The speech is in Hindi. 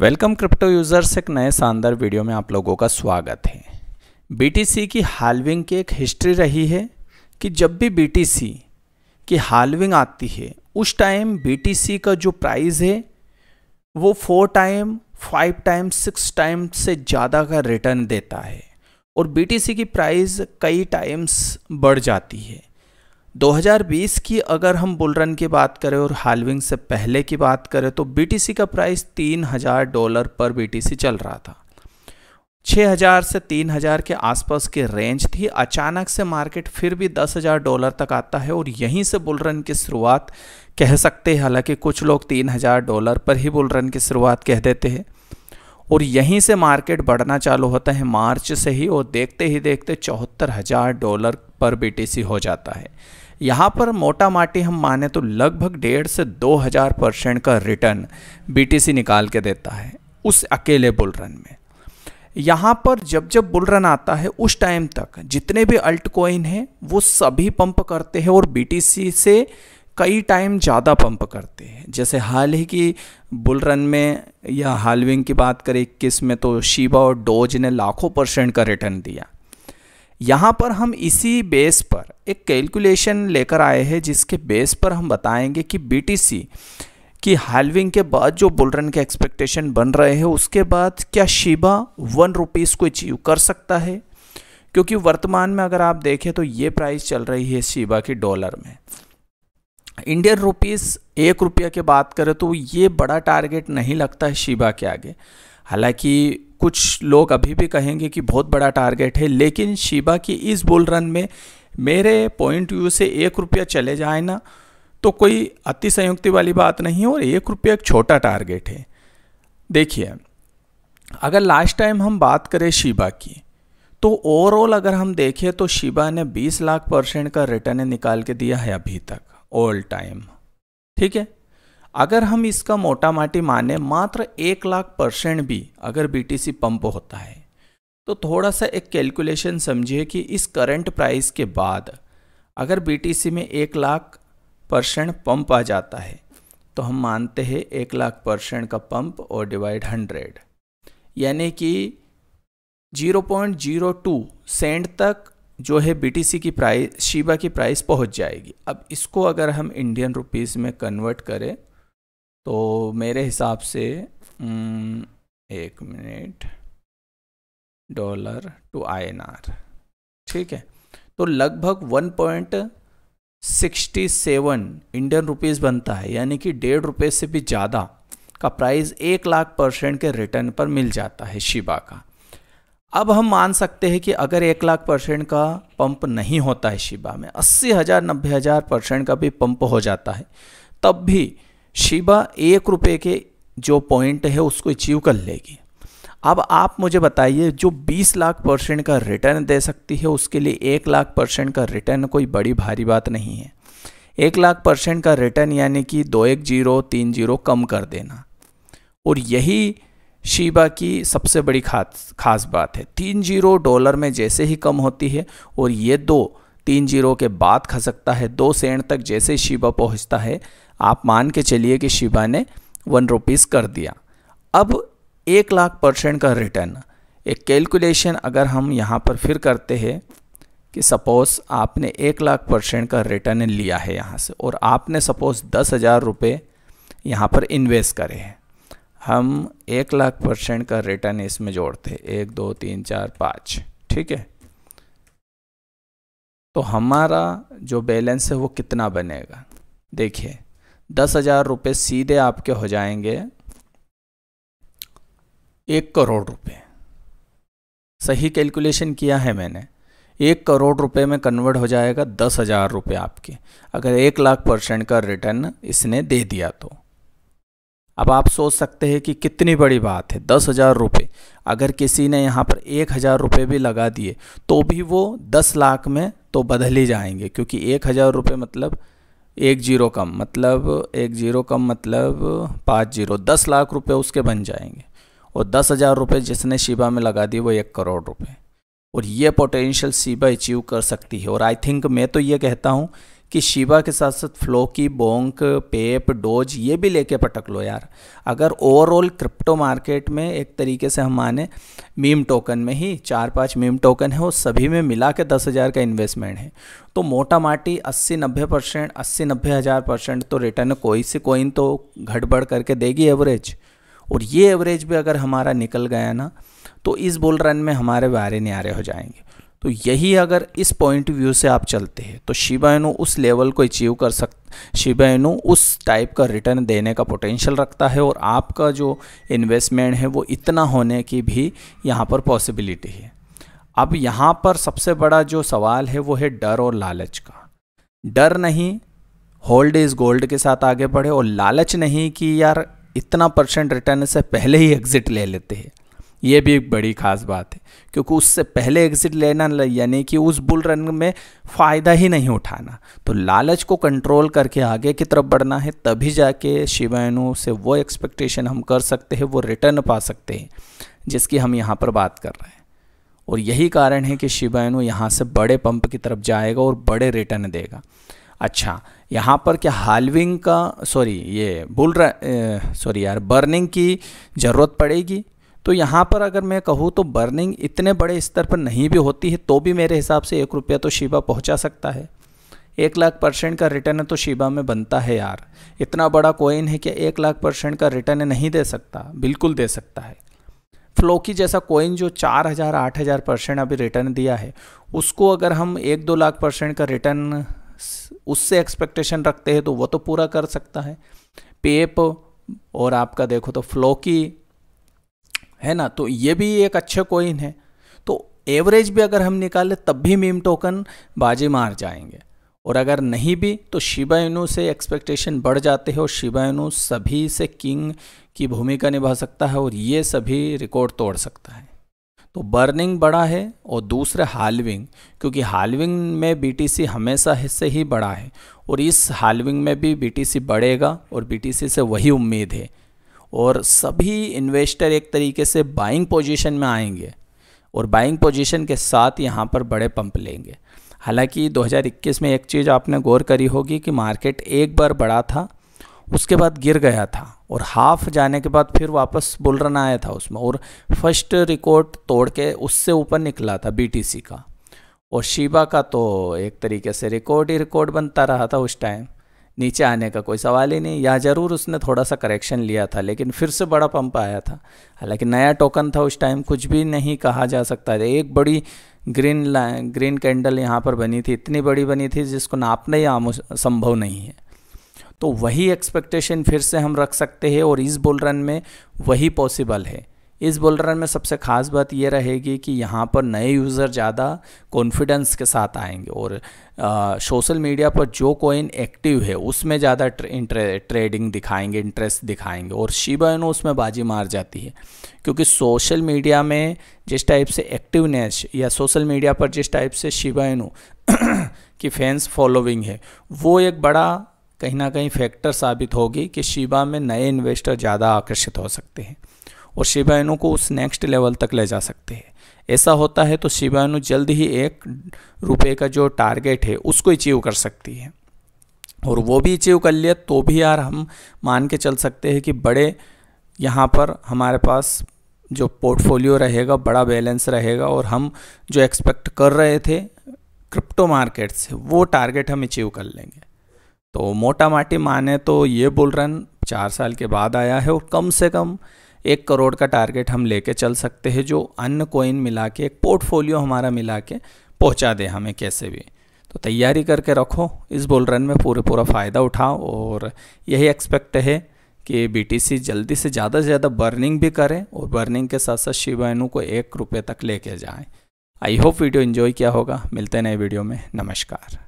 वेलकम क्रिप्टो यूज़र्स एक नए शानदार वीडियो में आप लोगों का स्वागत है बीटीसी की हालविंग की एक हिस्ट्री रही है कि जब भी बीटीसी की हालविंग आती है उस टाइम बीटीसी का जो प्राइस है वो four time five time six time से ज़्यादा का रिटर्न देता है और बीटीसी की प्राइस कई टाइम्स बढ़ जाती है 2020 की अगर हम बुल रन की बात करें और हालविंग से पहले की बात करें तो बीटीसी का प्राइस 3000 डॉलर पर बीटीसी चल रहा था 6000 से 3000 के आसपास की रेंज थी अचानक से मार्केट फिर भी 10000 डॉलर तक आता है और यहीं से बुल रन की शुरुआत कह सकते हैं हालांकि कुछ लोग 3000 डॉलर पर ही बुल रन की शुरुआत कह देते हैं और यहीं से मार्केट बढ़ना चालू होता है मार्च से ही और देखते ही देखते चौहत्तर हज़ार डॉलर पर बीटीसी हो जाता है यहाँ पर मोटा माटी हम माने तो लगभग डेढ़ से दो हज़ार परसेंट का रिटर्न बीटीसी निकाल के देता है उस अकेले बुल रन में यहाँ पर जब जब बुल रन आता है उस टाइम तक जितने भी अल्ट है हैं वो सभी पंप करते हैं और बीटीसी से कई टाइम ज़्यादा पंप करते हैं जैसे हाल ही की बुल रन में या हालविंग की बात करें इक्कीस में तो शिबा और डोज ने लाखों परसेंट का रिटर्न दिया यहाँ पर हम इसी बेस पर एक कैलकुलेशन लेकर आए हैं जिसके बेस पर हम बताएंगे कि बीटीसी कि हालविंग के बाद जो बुल रन के एक्सपेक्टेशन बन रहे हैं उसके बाद क्या शिबा वन रुपीज़ को अचीव कर सकता है क्योंकि वर्तमान में अगर आप देखें तो ये प्राइस चल रही है शिबा की डॉलर में इंडियन रुपीस एक रुपया की बात करें तो ये बड़ा टारगेट नहीं लगता है शिबा के आगे हालांकि कुछ लोग अभी भी कहेंगे कि बहुत बड़ा टारगेट है लेकिन शिबा की इस बुल रन में मेरे पॉइंट व्यू से एक रुपया चले जाए ना तो कोई अति संयुक्ति वाली बात नहीं है और एक रुपया एक छोटा टारगेट है देखिए अगर लास्ट टाइम हम बात करें शिबा की तो ओवरऑल अगर हम देखें तो शिबा ने 20 लाख परसेंट का रिटर्न निकाल के दिया है अभी तक ऑल टाइम ठीक है अगर हम इसका मोटा माटी माने मात्र एक लाख परसेंट भी अगर बीटीसी पंप होता है तो थोड़ा सा एक कैलकुलेशन समझिए कि इस करंट प्राइस के बाद अगर बीटीसी में एक लाख परसेंट पंप आ जाता है तो हम मानते हैं एक लाख परसेंट का पंप और डिवाइड हंड्रेड यानी कि 0.02 सेंट तक जो है बीटीसी की प्राइस शिबा की प्राइस पहुंच जाएगी अब इसको अगर हम इंडियन रुपीज़ में कन्वर्ट करें तो मेरे हिसाब से हम्म, एक मिनट डॉलर टू आईएनआर ठीक है तो लगभग 1.67 इंडियन रुपीज़ बनता है यानी कि डेढ़ रुपये से भी ज़्यादा का प्राइस एक लाख परसेंट के रिटर्न पर मिल जाता है शिबा का अब हम मान सकते हैं कि अगर एक लाख परसेंट का पंप नहीं होता है शिबा में अस्सी हज़ार नब्बे हज़ार परसेंट का भी पंप हो जाता है तब भी शिबा एक रुपये के जो पॉइंट है उसको अचीव कर लेगी अब आप मुझे बताइए जो 20 लाख परसेंट का रिटर्न दे सकती है उसके लिए एक लाख परसेंट का रिटर्न कोई बड़ी भारी बात नहीं है एक लाख परसेंट का रिटर्न यानी कि दो एक जीरो तीन जीरो कम कर देना और यही शीबा की सबसे बड़ी खास खास बात है तीन जीरो डॉलर में जैसे ही कम होती है और ये दो तीन जीरो के बाद खसकता है दो सेंट तक जैसे शिबा पहुंचता है आप मान के चलिए कि शिबा ने वन रुपीज़ कर दिया अब एक लाख परसेंट का रिटर्न एक कैलकुलेशन अगर हम यहाँ पर फिर करते हैं कि सपोज़ आपने एक लाख परसेंट का रिटर्न लिया है यहाँ से और आपने सपोज़ दस हज़ार रुपये यहाँ पर इन्वेस्ट करे हैं हम एक लाख परसेंट का रिटर्न इसमें जोड़ते एक दो तीन चार पाँच ठीक है तो हमारा जो बैलेंस है वो कितना बनेगा देखिए दस हज़ार रुपये सीधे आपके हो जाएंगे एक करोड़ रुपए सही कैलकुलेशन किया है मैंने एक करोड़ रुपए में कन्वर्ट हो जाएगा दस हज़ार रुपये आपके अगर एक लाख परसेंट का रिटर्न इसने दे दिया तो अब आप सोच सकते हैं कि कितनी बड़ी बात है दस हज़ार रुपये अगर किसी ने यहाँ पर एक हज़ार रुपये भी लगा दिए तो भी वो दस लाख में तो बदल ही जाएंगे क्योंकि एक हज़ार रुपये मतलब एक जीरो कम मतलब एक जीरो कम मतलब पाँच जीरो दस लाख रुपये उसके बन जाएंगे और दस हज़ार रुपये जिसने शिबा में लगा दिए वो एक करोड़ रुपये और ये पोटेंशियल सीबा अचीव कर सकती है और आई थिंक मैं तो ये कहता हूँ कि शिवा के साथ साथ फ्लोकी बोंक पेप डोज ये भी लेके पटक लो यार अगर ओवरऑल क्रिप्टो मार्केट में एक तरीके से हम माने मीम टोकन में ही चार पांच मीम टोकन है वो सभी में मिला के दस हज़ार का इन्वेस्टमेंट है तो मोटा माटी अस्सी नब्बे परसेंट अस्सी नब्बे हज़ार परसेंट तो रिटर्न कोई से कोइन तो घटबड़ करके देगी एवरेज और ये एवरेज भी अगर हमारा निकल गया ना तो इस बुल रन में हमारे वारे न्यारे हो जाएंगे तो यही अगर इस पॉइंट व्यू से आप चलते हैं तो शिबा इनु उस लेवल को अचीव कर सक शिबा उस टाइप का रिटर्न देने का पोटेंशियल रखता है और आपका जो इन्वेस्टमेंट है वो इतना होने की भी यहाँ पर पॉसिबिलिटी है अब यहाँ पर सबसे बड़ा जो सवाल है वो है डर और लालच का डर नहीं होल्ड इज़ गोल्ड के साथ आगे बढ़े और लालच नहीं कि यार इतना परसेंट रिटर्न से पहले ही एग्ज़िट ले लेते हैं ये भी एक बड़ी खास बात है क्योंकि उससे पहले एग्ज़िट लेना यानी कि उस बुल रन में फ़ायदा ही नहीं उठाना तो लालच को कंट्रोल करके आगे की तरफ बढ़ना है तभी जाके शिवायनु से वो एक्सपेक्टेशन हम कर सकते हैं वो रिटर्न पा सकते हैं जिसकी हम यहाँ पर बात कर रहे हैं और यही कारण है कि शिवायनु यहाँ से बड़े पंप की तरफ जाएगा और बड़े रिटर्न देगा अच्छा यहाँ पर क्या हालविंग का सॉरी ये बुल सॉरी यार बर्निंग की ज़रूरत पड़ेगी तो यहाँ पर अगर मैं कहूँ तो बर्निंग इतने बड़े स्तर पर नहीं भी होती है तो भी मेरे हिसाब से एक रुपया तो शिबा पहुँचा सकता है एक लाख परसेंट का रिटर्न तो शिबा में बनता है यार इतना बड़ा कोइन है कि एक लाख परसेंट का रिटर्न नहीं दे सकता बिल्कुल दे सकता है फ्लोकी जैसा कोइन जो चार हज़ार आठ हज़ार परसेंट अभी रिटर्न दिया है उसको अगर हम एक दो लाख परसेंट का रिटर्न उससे एक्सपेक्टेशन रखते हैं तो वो तो पूरा कर सकता है पेप और आपका देखो तो फ्लोकी है ना तो ये भी एक अच्छे कोइन है तो एवरेज भी अगर हम निकालें तब भी मीम टोकन बाजी मार जाएंगे और अगर नहीं भी तो शिबा इनू से एक्सपेक्टेशन बढ़ जाते हैं और शिबा सभी से किंग की भूमिका निभा सकता है और ये सभी रिकॉर्ड तोड़ सकता है तो बर्निंग बड़ा है और दूसरा हालविंग क्योंकि हालविंग में बीटीसी हमेशा से ही बड़ा है और इस हालविंग में भी बीटीसी बढ़ेगा और बीटीसी से वही उम्मीद है और सभी इन्वेस्टर एक तरीके से बाइंग पोजीशन में आएंगे और बाइंग पोजीशन के साथ यहाँ पर बड़े पंप लेंगे हालांकि 2021 में एक चीज़ आपने गौर करी होगी कि मार्केट एक बार बड़ा था उसके बाद गिर गया था और हाफ जाने के बाद फिर वापस बुल रन आया था उसमें और फर्स्ट रिकॉर्ड तोड़ के उससे ऊपर निकला था बीटीसी का और शिबा का तो एक तरीके से रिकॉर्ड ही रिकॉर्ड बनता रहा था उस टाइम नीचे आने का कोई सवाल ही नहीं या ज़रूर उसने थोड़ा सा करेक्शन लिया था लेकिन फिर से बड़ा पंप आया था हालांकि नया टोकन था उस टाइम कुछ भी नहीं कहा जा सकता था एक बड़ी ग्रीन लाइन ग्रीन कैंडल यहाँ पर बनी थी इतनी बड़ी बनी थी जिसको नापना ही संभव नहीं है तो वही एक्सपेक्टेशन फिर से हम रख सकते हैं और इस बुल रन में वही पॉसिबल है इस बुलरन में सबसे ख़ास बात यह रहेगी कि यहाँ पर नए यूज़र ज़्यादा कॉन्फिडेंस के साथ आएंगे और सोशल मीडिया पर जो कोइन एक्टिव है उसमें ज़्यादा ट्रे, ट्रेडिंग दिखाएंगे इंटरेस्ट दिखाएंगे और शिबाइन उसमें बाजी मार जाती है क्योंकि सोशल मीडिया में जिस टाइप से एक्टिवनेस या सोशल मीडिया पर जिस टाइप से शिबाइनो की फैंस फॉलोइंग है वो एक बड़ा कहीं ना कहीं फैक्टर साबित होगी कि शिबा में नए इन्वेस्टर ज़्यादा आकर्षित हो सकते हैं और शिवायनु को उस नेक्स्ट लेवल तक ले जा सकते हैं ऐसा होता है तो शिवायनु जल्द ही एक रुपये का जो टारगेट है उसको अचीव कर सकती है और वो भी अचीव कर लिया तो भी यार हम मान के चल सकते हैं कि बड़े यहाँ पर हमारे पास जो पोर्टफोलियो रहेगा बड़ा बैलेंस रहेगा और हम जो एक्सपेक्ट कर रहे थे क्रिप्टो मार्केट से वो टारगेट हम अचीव कर लेंगे तो मोटा माटी माने तो ये बुल रन चार साल के बाद आया है और कम से कम एक करोड़ का टारगेट हम लेके चल सकते हैं जो अन्य कोइन मिला के एक पोर्टफोलियो हमारा मिला के पहुँचा दे हमें कैसे भी तो तैयारी करके रखो इस बोल रन में पूरे पूरा फ़ायदा उठाओ और यही एक्सपेक्ट है कि बी जल्दी से ज़्यादा से ज़्यादा बर्निंग भी करें और बर्निंग के साथ साथ शिवायनु को एक रुपये तक लेके जाएँ आई होप वीडियो इन्जॉय किया होगा मिलते हैं नए वीडियो में नमस्कार